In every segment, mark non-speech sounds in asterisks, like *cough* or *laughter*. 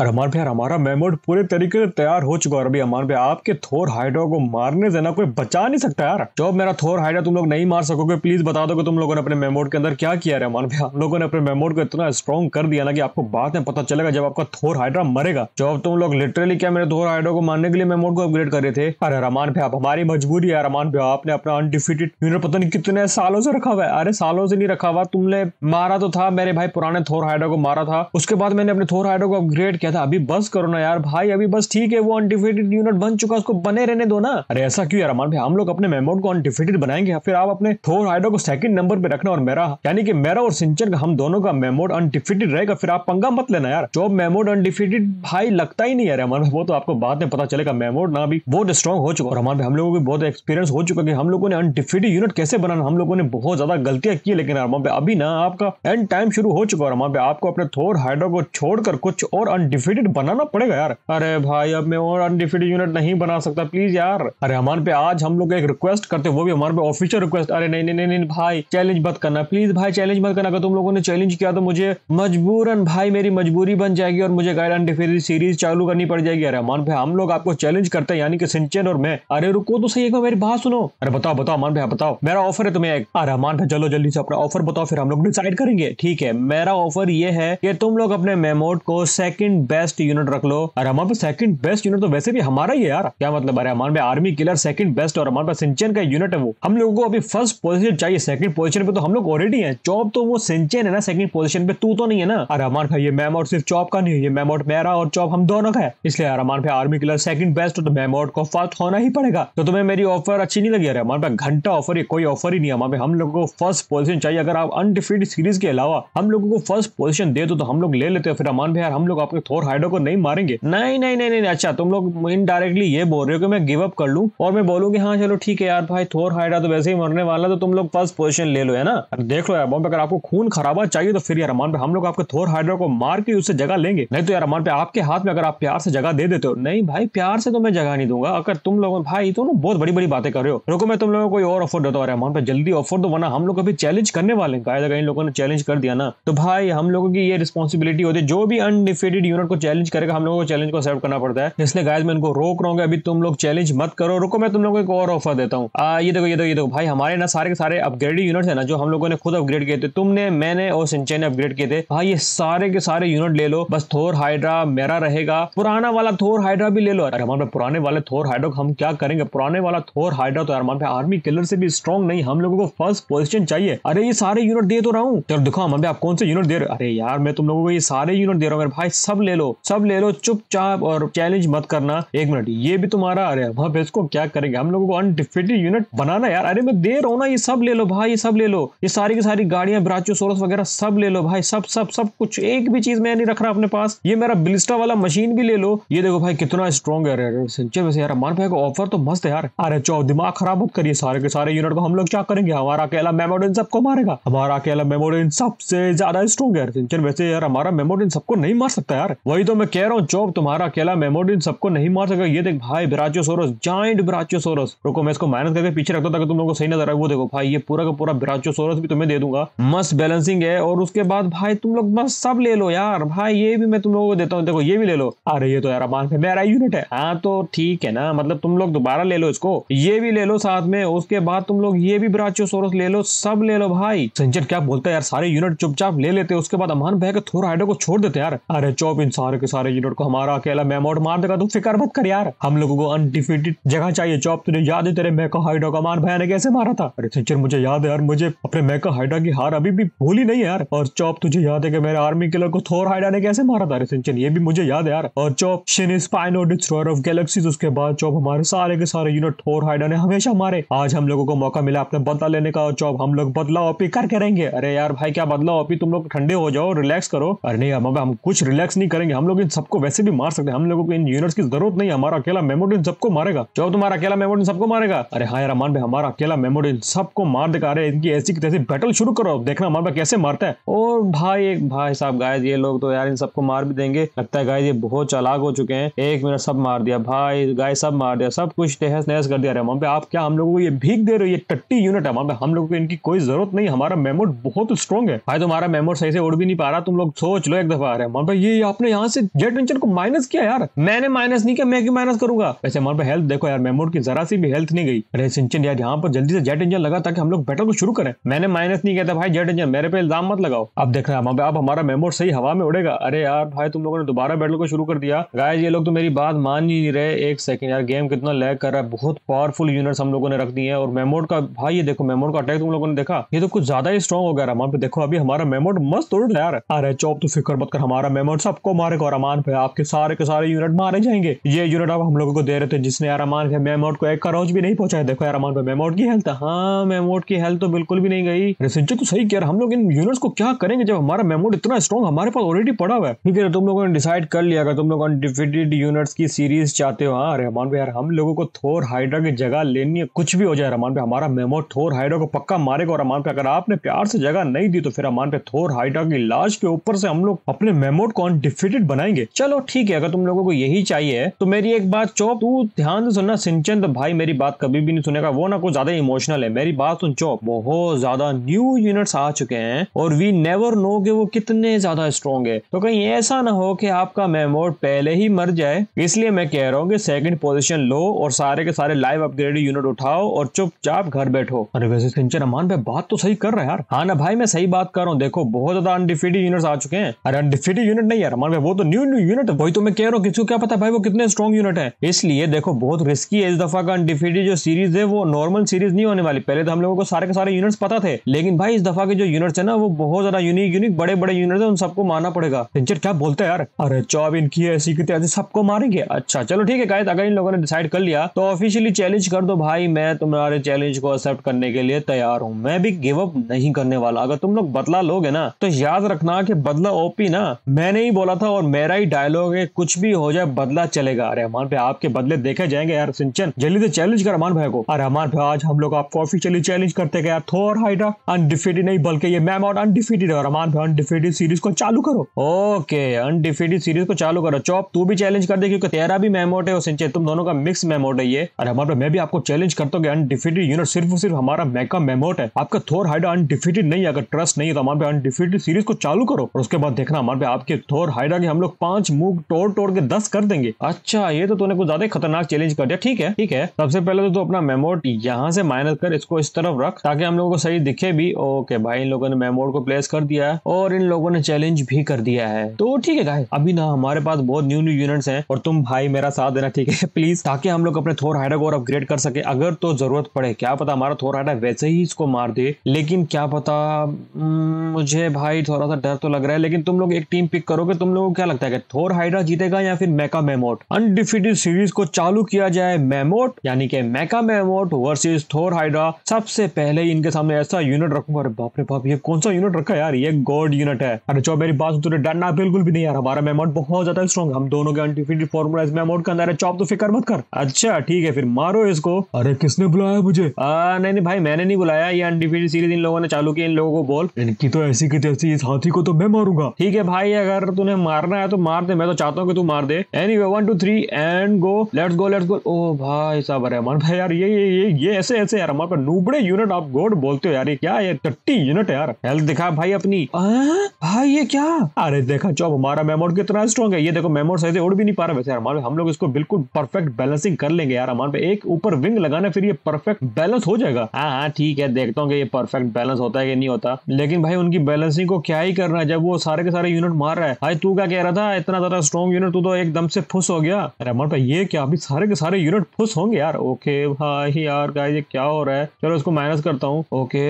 और भैया हमारा मेमोड पूरे तरीके से तैयार हो चुका है अभी अमान भैया आपके थोर हाइड्रा को मारने से ना कोई बचा नहीं सकता यार जो मेरा थोर हाइड्रा तुम लोग नहीं मार सकोगे प्लीज बता दो कि तुम लोगों ने अपने मेमोड के अंदर क्या किया है भैया हम लोगों ने अपने मेमोड को इतना स्ट्रॉन्ग कर दिया ना कि आपको बाद में पता चलेगा जब आपका थोर हाइड्रा मरेगा जो तुम लोग लिटरली क्या मेरे थोर हाइड्रा को मारने के लिए मेमोड को अपग्रेड कर रहे थे अरे रमान भैया आप हमारी मजबूरी है रमान भाई आपने अपना अनडिफिटेड पता नहीं कितने सालों से रखा हुआ है अरे सालों से नहीं रखा हुआ तुमने मारा तो था मेरे भाई पुराने थोर हाइड्रा को मारा था उसके बाद मैंने अपने थोर हाइड्रा को अपग्रेड क्या था अभी बस करो ना यार भाई अभी बस ठीक है वो अनडिफिटेड यूनिट बन चुका उसको बने रहने दो ना अरे ऐसा क्यों यार अमान भाई हम लोग अपने मेहमान को अनडिफिटेड बनाएंगे फिर आप अपने थोर हाइडो को सेकंड नंबर पे रखना और मेरा यानी कि मेरा और सिंचन का हम दोनों का मेमोड अनडिफिटेड रहेगा फिर आप पंगा मत लेना यार जो मेमोड अनडिफिटेड भाई लगता ही नहीं यार अमान भाई वो तो आपको बाद में पता चलेगा मेमोड ना अभी बहुत स्ट्रॉन्ग हो चुका और अमान भाई हम लोगों को बहुत एक्सपीरियंस हो चुका है हम लोगों ने अनडिफिटेड यूनिट कैसे बनाना हम लोगों ने बहुत ज्यादा गलतियां की लेकिन अमान भाई अभी ना आपका एंड टाइम शुरू हो चुका और अमान भाई आपको अपने थोर हाइड्रो को छोड़कर कुछ और अनडिफिटेड अनडिफिटेड बनाना पड़ेगा यार अरे भाई अब मैं और अनडिफिटेड यूनिट नहीं बना सकता प्लीज यार अरे हमारे पे आज हम लोग एक रिक्वेस्ट करते वो भी हमारे पे ऑफिशियल रिक्वेस्ट अरे नहीं नहीं नहीं भाई चैलेंज मत करना प्लीज भाई चैलेंज मत करना अगर तुम लोगों ने चैलेंज किया तो मुझे मजबूरन भाई मेरी मजबूरी बन जाएगी और मुझे गाइड अनडिफिटेड सीरीज चालू करनी पड़ जाएगी अरे हमारे भाई हम लोग आपको चैलेंज करते हैं यानी कि सिंचन और मैं अरे रुको तो सही एक बार मेरी बात सुनो अरे बताओ बताओ अमान भाई बताओ मेरा ऑफर है तुम्हें एक अरे अमान भाई चलो जल्दी से अपना ऑफर बताओ फिर हम लोग डिसाइड करेंगे ठीक है मेरा ऑफर ये है कि तुम लोग अपने मेमोट को सेकंड बेस्ट यूनिट रख लो और हमारे पास सेकंड बेस्ट यूनिट तो वैसे भी हमारा ही है यार क्या मतलब अरे हमारे में आर्मी किलर सेकंड बेस्ट और हमारे पास सिंचन का यूनिट है वो हम लोगों को अभी फर्स्ट पोजिशन चाहिए सेकंड पोजिशन पे तो हम लोग ऑलरेडी है चौप तो वो सिंचन है ना सेकंड पोजिशन पे तू तो नहीं है ना अरे हमारे भाई ये और सिर्फ चौप का नहीं है ये मेमोट मेरा और चौप हम दोनों का है इसलिए यार हमारे आर्मी किलर सेकंड बेस्ट तो मेमोट को फर्स्ट होना ही पड़ेगा तो तुम्हें मेरी ऑफर अच्छी नहीं लगी अरे हमारे पास घंटा ऑफर है कोई ऑफर ही नहीं हमारे हम लोग को फर्स्ट पोजिशन चाहिए अगर आप अनडिफीड सीरीज के अलावा हम लोगों को फर्स्ट पोजिशन दे दो तो हम लोग ले लेते हैं फिर अमान भाई यार हम लोग आपके और हाइडो को नहीं मारेंगे नहीं नहीं नहीं नहीं नहीं अच्छा तुम लोग इनडायरेक्टली ये बोल रहे हो कि मैं गिव अप कर लूँ और मैं बोलूँ की हाँ चलो ठीक है यार भाई थोर हाइडा तो वैसे ही मरने वाला तो तुम लोग फर्स्ट पोजिशन ले लो है ना देख लो यार अगर आपको खून खराबा चाहिए तो फिर यार पे हम लोग आपके थोर हाइड्रो को मार के उससे जगह लेंगे नहीं तो यार अमान पे आपके हाथ में अगर आप प्यार से जगह दे देते हो नहीं भाई प्यार से तो मैं जगह नहीं दूंगा अगर तुम लोगों भाई तो ना बहुत बड़ी बड़ी बातें कर रहे हो रुको मैं तुम लोगों को और ऑफर देता हूँ अमान पे जल्दी ऑफर दो वरना हम लोग अभी चैलेंज करने वाले हैं अगर इन लोगों ने चैलेंज कर दिया ना तो भाई हम लोगों की ये रिस्पॉन्सिबिलिटी होती है जो भी अनडिफेटेड यूनिट गवर्नमेंट को चैलेंज करेगा हम लोगों को चैलेंज को एक्सेप्ट करना पड़ता है इसलिए गायज मैं इनको रोक रहा हूँ अभी तुम लोग चैलेंज मत करो रुको मैं तुम लोगों को एक और ऑफर देता हूँ ये देखो ये देखो ये देखो भाई हमारे ना सारे सारे अपग्रेड यूनिट है ना जो हम लोगों ने खुद अपग्रेड किए थे तुमने मैंने और सिंचाई ने अपग्रेड किए थे भाई ये सारे के सारे यूनिट ले लो बस थोर हाइड्रा मेरा रहेगा पुराना वाला थोर हाइड्रा भी ले लो अरे हमारे पुराने वाले थोर हाइड्रो हम क्या करेंगे पुराने वाला थोर हाइड्रा तो यार आर्मी किलर से भी स्ट्रॉन्ग नहीं हम लोगों को फर्स्ट पोजिशन चाहिए अरे ये सारे यूनिट दे तो रहा हूँ चलो दिखाओ हमें आप कौन से यूनिट दे रहे अरे यार मैं तुम लोगों को ये सारे यूनिट दे रहा हूँ भाई सब ले लो सब ले लो चुपचाप और चैलेंज मत करना एक मिनट ये भी तुम्हारा आ अरे अब इसको क्या करेंगे हम लोगों को अनडिफिटेड यूनिट बनाना यार अरे मैं दे रहा हूँ ना ये सब ले लो भाई ये सब ले लो ये सारी की सारी गाड़ियां ब्राचो सोरस वगैरह सब ले लो भाई सब सब सब कुछ एक भी चीज मैं नहीं रख रहा अपने पास ये मेरा बिलिस्टा वाला मशीन भी ले लो ये देखो भाई कितना स्ट्रॉन्ग है सिंचर वैसे यार मान भाई का ऑफर तो मस्त है यार अरे चौ दिमाग खराब मत करिए सारे के सारे यूनिट को हम लोग क्या करेंगे हमारा अकेला मेमोडिन सबको मारेगा हमारा अकेला मेमोडिन सबसे ज्यादा स्ट्रॉन्ग है वैसे यार हमारा मेमोडिन सबको नहीं मार सकता यार वही तो मैं कह रहा हूँ चौक तुम्हारा अकेला मेमोडिन सबको नहीं मार सका ये देख भाई जॉइंट जाइंट सोरस रुको मैं इसको माइनस करके पीछे रखता था तुम लोग को सही नजर आए वो देखो भाई ये पूरा का पूरा सोरस भी तुम्हें दे दूंगा मस्त बैलेंसिंग है और उसके बाद भाई तुम लोग मस्त सब ले लो यार भाई ये भी मैं तुम लोगों को देता हूँ देखो ये भी ले लो अरे ये तो यार मान मेरा यूनिट है हाँ तो ठीक है ना मतलब तुम लोग दोबारा ले लो इसको ये भी ले लो साथ में उसके बाद तुम लोग ये भी सोरस ले लो सब ले लो भाई संजट क्या बोलता है यार सारे यूनिट चुपचाप ले लेते उसके बाद अमान भाई के थोड़ा हाइडो को छोड़ देते यार अरे चौप इन सारे के सारे यूनिट को हमारा अकेला मैम मेमोड मार देगा तू फिक्र मत कर यार हम लोगों को अनडिफिटेड जगह चाहिए चौप तुझे याद है तेरे मैका हाइडा का मान भैया ने कैसे मारा था अरे सिंचर मुझे याद है यार मुझे अपने मैका हाइडा की हार अभी भी भूली नहीं यार और चौप तुझे याद है कि मेरे आर्मी किलर को थोर हाइडा ने कैसे मारा था अरे सिंचर ये भी मुझे याद है यार और चौप शिन स्पाइनो डिस्ट्रॉयर ऑफ गैलेक्सीज उसके बाद चौप हमारे सारे के सारे यूनिट थोर हाइडा ने हमेशा मारे आज हम लोगों को मौका मिला अपने बदला लेने का और चौप हम लोग बदला ओपी करके रहेंगे अरे यार भाई क्या बदला ओपी तुम लोग ठंडे हो जाओ रिलैक्स करो अरे नहीं हम कुछ रिलैक्स नहीं करेंगे हम लोग इन सबको वैसे भी मार सकते हैं हम लोगों को इन यूनिट्स की जरूरत नहीं हमारा अकेला मेमोड सबको मारेगा जो तुम्हारा अकेला मेमोड सबको मारेगा अरे हाँ यार अमान भाई हमारा अकेला मेमोड सबको मार देगा अरे इनकी ऐसी तैसी बैटल शुरू करो देखना हमारे भाई कैसे मारता है और भाई एक भाई साहब गाय ये लोग तो यार इन सबको मार भी देंगे लगता है गाय ये बहुत चालाक हो चुके हैं एक मिनट सब मार दिया भाई गाय सब मार दिया सब कुछ तहस नहस कर दिया अरे अमान भाई आप क्या हम लोगों को ये भीख दे रहे हो ये टट्टी यूनिट है अमान भाई हम लोगों को इनकी कोई जरूरत नहीं हमारा मेमोड बहुत स्ट्रॉन्ग है भाई तुम्हारा मेमोड सही से उड़ भी नहीं पा रहा तुम लोग सोच लो एक दफा अरे अमान भाई ये आपने आपने यहाँ से जेट वेंचर को माइनस किया यार मैंने माइनस नहीं किया मैं क्यों माइनस करूंगा वैसे हमारे पास हेल्थ देखो यार मेमोर की जरा सी भी हेल्थ नहीं गई अरे सिंचन यार यहाँ पर जल्दी से जेट इंजन लगा ताकि हम लोग बैटल को शुरू करें मैंने माइनस नहीं किया था भाई जेट इंजन मेरे पे इल्जाम मत लगाओ अब देख रहे हैं अब हमारा मेमोर सही हवा में उड़ेगा अरे यार भाई तुम लोगों ने दोबारा बैटल को शुरू कर दिया गाय ये लोग तो मेरी बात मान ही नहीं रहे एक सेकंड यार गेम कितना लैग कर रहा है बहुत पावरफुल यूनिट्स हम लोगों ने रख दी है और मेमोर का भाई ये देखो मेमोर का अटैक तुम लोगों ने देखा ये तो कुछ ज्यादा ही स्ट्रॉन्ग हो गया हमारे पे देखो अभी हमारा मेमोर मस्त उड़ रहा है यार अरे चौप तो फिक्र मत कर हमारा मेमोर सबको मारे को अरमान पे आपके सारे के सारे यूनिट मारे जाएंगे ये यूनिट आप हम लोगों को दे रहे थे जिसने अरमान के मेमोट को एक करोज भी नहीं पहुंचाया देखो अरमान पे मेमोट की हेल्थ हाँ मेमोट की हेल्थ तो बिल्कुल भी नहीं गई रिसेंचर तो सही किया हम लोग इन यूनिट्स को क्या करेंगे जब हमारा मेमोट इतना स्ट्रॉन्ग हमारे पास ऑलरेडी पड़ा हुआ है ठीक है तुम लोगों ने डिसाइड कर लिया अगर तुम लोग अनडिफिटेड यूनिट्स की सीरीज चाहते हो हाँ रहमान भाई यार हम लोगों को थोर हाइड्रा की जगह लेनी है कुछ भी हो जाए रहमान पे हमारा मेमोट थोर हाइड्रा को पक्का मारेगा और रहमान पे अगर आपने प्यार से जगह नहीं दी तो फिर रहमान पे थोर हाइड्रा की लाश के ऊपर से हम लोग अपने मेमोट को अनडिफिट फिटेड बनाएंगे चलो ठीक है अगर तुम लोगों को यही चाहिए तो मेरी एक बात चौप तू ध्यान से सुनना सिंचन तो भाई मेरी बात कभी भी नहीं सुनेगा वो ना कुछ ज्यादा इमोशनल है मेरी बात सुन चौप बहुत ज्यादा न्यू यूनिट्स आ चुके हैं और वी नेवर नो के वो कितने ज्यादा स्ट्रॉन्ग है तो कहीं ऐसा ना हो कि आपका मेमोर पहले ही मर जाए इसलिए मैं कह रहा हूँ कि सेकंड पोजीशन लो और सारे के सारे लाइव अपग्रेड यूनिट उठाओ और चुपचाप घर बैठो अरे वैसे सिंचन अमान भाई बात तो सही कर रहा है यार हाँ ना भाई मैं सही बात कर रहा हूँ देखो बहुत ज्यादा अनडिफिटेड यूनिट आ चुके हैं अरे अनडिफिटेड यूनिट नहीं यार अमान है वो तो न्यू न्यू यूनिट है वही तो मैं कह रहा हूँ किसी क्या पता भाई वो कितने स्ट्रॉन्ग यूनिट है इसलिए देखो बहुत रिस्की है इस दफा का अनडिफीडेड जो सीरीज है वो नॉर्मल सीरीज नहीं होने वाली पहले तो हम लोगों को सारे के सारे यूनिट्स पता थे लेकिन भाई इस दफा के जो यूनिट्स है ना वो बहुत ज्यादा यूनिक यूनिक बड़े बड़े यूनिट है उन सबको मारना पड़ेगा टिंचर क्या बोलते हैं यार अरे चौब इनकी ऐसी कितनी सबको मारेंगे अच्छा चलो ठीक है गायद अगर इन लोगों ने डिसाइड कर लिया तो ऑफिशियली चैलेंज कर दो भाई मैं तुम्हारे चैलेंज को एक्सेप्ट करने के लिए तैयार हूँ मैं भी गिव अप नहीं करने वाला अगर तुम लोग बदला लोगे ना तो याद रखना कि बदला ओपी ना मैंने ही बोला था था और मेरा ही डायलॉग है कुछ भी हो जाए बदला चलेगा रहमान भाई आपके बदले देखे जाएंगे यार सिंचन जल्दी से चैलेंज कर रहमान भाई को रहमान भाई आज हम लोग आपको ऑफिशियली चैलेंज करते गए थोर हाइड्रा अनडिफिटेड नहीं बल्कि ये मैम और अनडिफिटेड है रहमान भाई अनडिफिटेड सीरीज को चालू करो ओके अनडिफिटेड सीरीज को चालू करो चौप तू भी चैलेंज कर दे क्योंकि तेरा भी मेमोट है और सिंचन तुम दोनों का मिक्स मेमोट है ये और हमारे मैं भी आपको चैलेंज करता हूँ अनडिफिटेड यूनिट सिर्फ और सिर्फ हमारा मैका मेमोट है आपका थोर हाइड्रा अनडिफिटेड नहीं अगर ट्रस्ट नहीं है तो हमारे अनडिफिटेड सीरीज को चालू करो और उसके बाद देखना हमारे आपके थोर हाइड्रा बेटा कि हम लोग पांच मूव तोड़ तोड़ के दस कर देंगे अच्छा ये तो तूने कुछ ज्यादा खतरनाक चैलेंज कर दिया ठीक है ठीक है सबसे पहले तो तू अपना मेमोड यहाँ से माइनस कर इसको इस तरफ रख ताकि हम लोगों को सही दिखे भी ओके भाई इन लोगों ने मेमोड को प्लेस कर दिया है और इन लोगों ने चैलेंज भी कर दिया है तो ठीक है भाई अभी ना हमारे पास बहुत न्यू न्यू यूनिट्स हैं और तुम भाई मेरा साथ देना ठीक है प्लीज *laughs* ताकि हम लोग अपने थोर हाइडा को और अपग्रेड कर सके अगर तो जरूरत पड़े क्या पता हमारा थोर हाइडा वैसे ही इसको मार दे लेकिन क्या पता हम्म, मुझे भाई थोड़ा सा डर तो लग रहा है लेकिन तुम लोग एक टीम पिक करोगे तुम लोग लोगों को क्या लगता है कि थोर हाइड्रा जीतेगा या फिर मैका मेमोट अनडिफिटेड सीरीज को चालू किया जाए मेमोट यानी कि मैका मेमोट वर्सेस थोर हाइड्रा सबसे पहले ही इनके सामने ऐसा यूनिट रखूंगा अरे बाप रे बाप ये कौन सा यूनिट रखा यार ये गॉड यूनिट है अरे जो मेरी बात तुझे डरना बिल्कुल भी नहीं यार हमारा मेमोट बहुत ज्यादा स्ट्रॉन्ग हम दोनों के अनडिफिटेड फॉर्मूला इस मेमोट के अंदर है चौप तो फिक्र मत कर अच्छा ठीक है फिर मारो इसको अरे किसने बुलाया मुझे नहीं नहीं भाई मैंने नहीं बुलाया ये अनडिफिटेड सीरीज इन लोगों ने चालू किया इन लोगों को बोल इनकी तो ऐसी की तैसी इस हाथी को तो मैं मारूंगा ठीक है भाई अगर तूने मारना है तो मार दे मैं तो चाहता हूँ कि तू मार दे anyway one two three and go let's go let's go ओ भाई साहब रहमान भाई यार ये ये ये ये ऐसे ऐसे यार हमारे नूबड़े यूनिट आप गोड बोलते हो यार ये क्या ये टट्टी यूनिट यार हेल्थ दिखा भाई अपनी भाई ये क्या अरे देखा चौब हमारा मेमोर कितना स्ट्रॉन्ग है ये देखो मेमोर सही से उड़ भी नहीं पा रहा वैसे यार हम लोग इसको बिल्कुल परफेक्ट बैलेंसिंग कर लेंगे यार हमारे एक ऊपर विंग लगाना फिर ये परफेक्ट बैलेंस हो जाएगा हाँ हाँ ठीक है देखता हूँ कि ये परफेक्ट बैलेंस होता है कि नहीं होता लेकिन भाई उनकी बैलेंसिंग को क्या ही करना है जब वो सारे के सारे यूनिट मार रहा है भाई तू तू क्या कह रहा था इतना ज़्यादा स्ट्रॉन्ग यूनिट तू तो एकदम से फुस हो गया अरे रहमान भाई ये क्या अभी सारे के सारे यूनिट फुस होंगे यार ओके भाई यार गाइस ये क्या हो रहा है चलो इसको माइनस करता हूँ ओके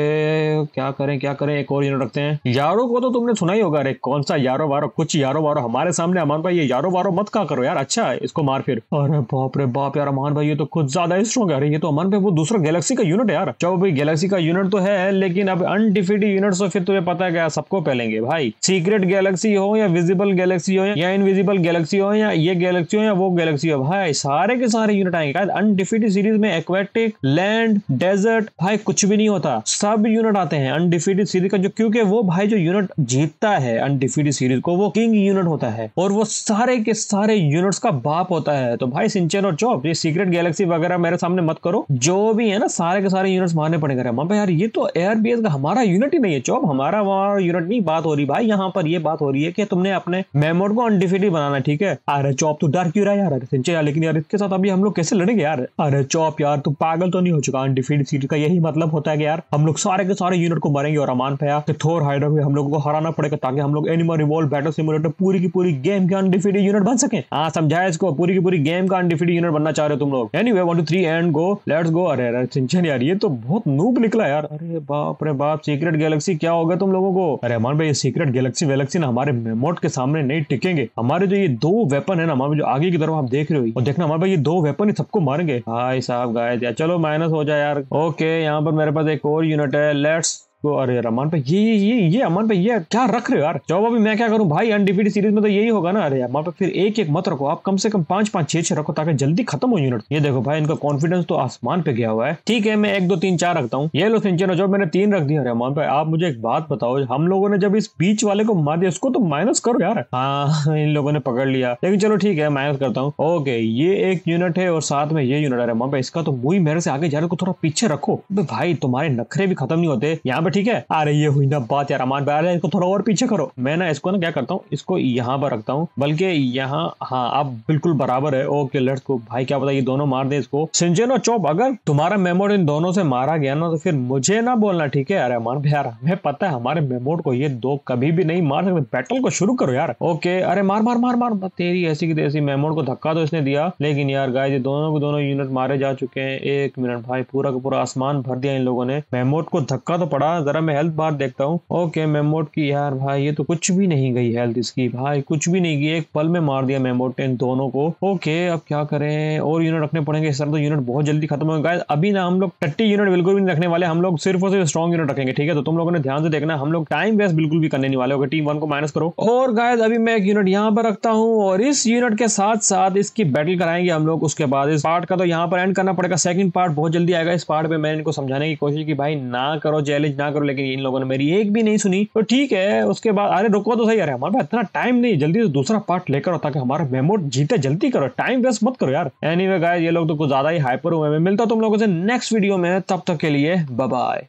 क्या करें क्या करें एक और यूनिट रखते हैं यारो को तो तुमने सुना ही होगा अरे कौन सा यारो वारो कुछ यारो वारो हमारे सामने अमान भाई ये यारो वारो मत का करो यार अच्छा है इसको मार फिर अरे बाप रे बाप यार अमान भाई ये तो कुछ ज्यादा स्ट्रॉन्ग है अरे ये तो अमान भाई वो दूसरा गैलेक्सी का यूनिट है यार चलो भाई गैलेक्सी का यूनिट तो है लेकिन अब अनडिफिटेड यूनिट तो फिर तुम्हें पता है क्या सबको पहलेंगे भाई सीक्रेट गैलेक्सी हो या विजिबल गैलेक्सी हो या इनविजिबल गैलेक्सी हो या ये गैलेक्सी हो या वो गैलेक्सी हो भाई सारे के सारे यूनिट आएंगे अनडिफिटेड सीरीज में एक्वेटिक लैंड डेजर्ट भाई कुछ भी नहीं होता सब यूनिट आते हैं अनडिफिटेड सीरीज का जो क्योंकि वो भाई जो यूनिट जीतता है अनडिफिटेड सीरीज को वो किंग यूनिट होता है और वो सारे के सारे यूनिट्स का बाप होता है तो भाई सिंचन और चौप ये सीक्रेट गैलेक्सी वगैरह मेरे सामने मत करो जो भी है ना सारे के सारे यूनिट्स मारने पड़ेंगे रहा यार ये तो एयरबीएस का हमारा यूनिट ही नहीं है चौप हमारा वहां यूनिट नहीं बात हो रही भाई यहाँ पर ये बात हो रही है कि तुमने अपने मेमोर को अनडिफिटेड बनाना ठीक है अरे चौप तो डर क्यों रहा यार सिंचे यार लेकिन यार इसके साथ अभी हम लोग कैसे लड़ेंगे यार अरे चौप यार तू पागल तो नहीं हो चुका अनडिफिटेड सीट का यही मतलब होता है कि यार हम लोग सारे के सारे यूनिट को मरेंगे और अमान भैया थोर हाइड्रा हम लोग को हराना पड़ेगा ताकि हम लोग एनिमल रिवॉल्व बैटल सिमुलेटर पूरी की पूरी गेम के अनडिफिटेड यूनिट बन सके हाँ समझाया इसको पूरी की पूरी गेम का अनडिफिटेड यूनिट बनना चाह रहे हो तुम लोग anyway one two three and go let's go अरे अरे सिंचन यार ये तो बहुत नूब निकला यार अरे बाप रे बाप सीक्रेट गैलेक्सी क्या होगा तुम लोगों को अरे अमान भाई ये सीक्रेट गैलेक्सी वैलेक्सी ना हमारे मेमोट के सामने सामने नहीं टिकेंगे हमारे जो ये दो वेपन है ना हमारे जो आगे की तरफ आप देख रहे हो और देखना हमारे पास ये दो वेपन ही सबको मारेंगे हाई साहब गाय चलो माइनस हो जाए यार ओके यहाँ पर मेरे पास एक और यूनिट है लेट्स वो तो अरे यार अमान भाई ये ये ये ये अमान भाई ये क्या रख रहे हो यार जाओ अभी मैं क्या करूँ भाई अनडिफिटेड सीरीज में तो यही होगा ना अरे अमान पे फिर एक एक मत रखो आप कम से कम पांच पांच छह छह रखो ताकि जल्दी खत्म हो यूनिट ये देखो भाई इनका कॉन्फिडेंस तो आसमान पे गया हुआ है ठीक है मैं एक दो तीन चार रखता हूँ ये लो सिंचन जो मैंने तीन रख दिया अरे अमान भाई आप मुझे एक बात बताओ हम लोगों ने जब इस बीच वाले को मार दिया उसको तो माइनस करो यार हाँ इन लोगों ने पकड़ लिया लेकिन चलो ठीक है माइनस करता हूँ ओके ये एक यूनिट है और साथ में ये यूनिट अरे अमान भाई इसका तो मुई मेरे से आगे जा रहे को थोड़ा पीछे रखो भाई तुम्हारे नखरे भी खत्म नहीं होते यहाँ पे ठीक है अरे ये हुई ना बात यार अमान भाई इसको थोड़ा और पीछे करो मैं ना इसको ना क्या करता हूँ इसको यहाँ पर रखता हूँ बल्कि यहाँ हाँ आप बिल्कुल बराबर है ओके लेट्स को भाई क्या पता ये दोनों मार दे इसको सिंजन और चौप अगर तुम्हारा मेमोड इन दोनों से मारा गया ना तो फिर मुझे ना बोलना ठीक है अरे अमान भाई यार हमें पता है हमारे मेमोड को ये दो कभी भी नहीं मार सकते बैटल को शुरू करो यार ओके अरे मार मार मार मार तेरी ऐसी की तेरी मेमोड को धक्का तो इसने दिया लेकिन यार गाय जी दोनों को दोनों यूनिट मारे जा चुके हैं एक मिनट भाई पूरा का पूरा आसमान भर दिया इन लोगों ने मेमोड को धक्का तो पड़ा जरा मैं हेल्थ बार देखता हूँ ओके मेमोट की यार भाई ये तो कुछ भी नहीं गई हेल्थ इसकी भाई कुछ भी नहीं गई एक पल में मार दिया मेमोट इन दोनों को ओके अब क्या करें और यूनिट रखने पड़ेंगे सर तो यूनिट बहुत जल्दी खत्म होगा अभी ना हम लोग टट्टी यूनिट बिल्कुल भी नहीं रखने वाले हम लोग सिर्फ और सिर्फ स्ट्रॉन्ग यूनिट रखेंगे ठीक है तो तुम लोगों ने ध्यान से देखना हम लोग टाइम वेस्ट बिल्कुल भी करने नहीं वाले होगा टीम वन को माइनस करो और गायद अभी मैं एक यूनिट यहाँ पर रखता हूँ और इस यूनिट के साथ साथ इसकी बैटल कराएंगे हम लोग उसके बाद इस पार्ट का तो यहाँ पर एंड करना पड़ेगा सेकंड पार्ट बहुत जल्दी आएगा इस पार्ट में मैंने इनको समझाने की कोशिश की भाई ना करो चैलेंज ना करो लेकिन इन लोगों ने मेरी एक भी नहीं सुनी तो ठीक है उसके बाद अरे रुको तो सही यार हमारे पास इतना टाइम नहीं जल्दी से दूसरा पार्ट लेकर ताकि हमारा मेमो जीते जल्दी करो टाइम वेस्ट मत करो यार एनी anyway, ये लोग तो कुछ ज्यादा ही हाइपर हुए मैं मिलता तुम लोगों से नेक्स्ट वीडियो में तब तक के लिए बाय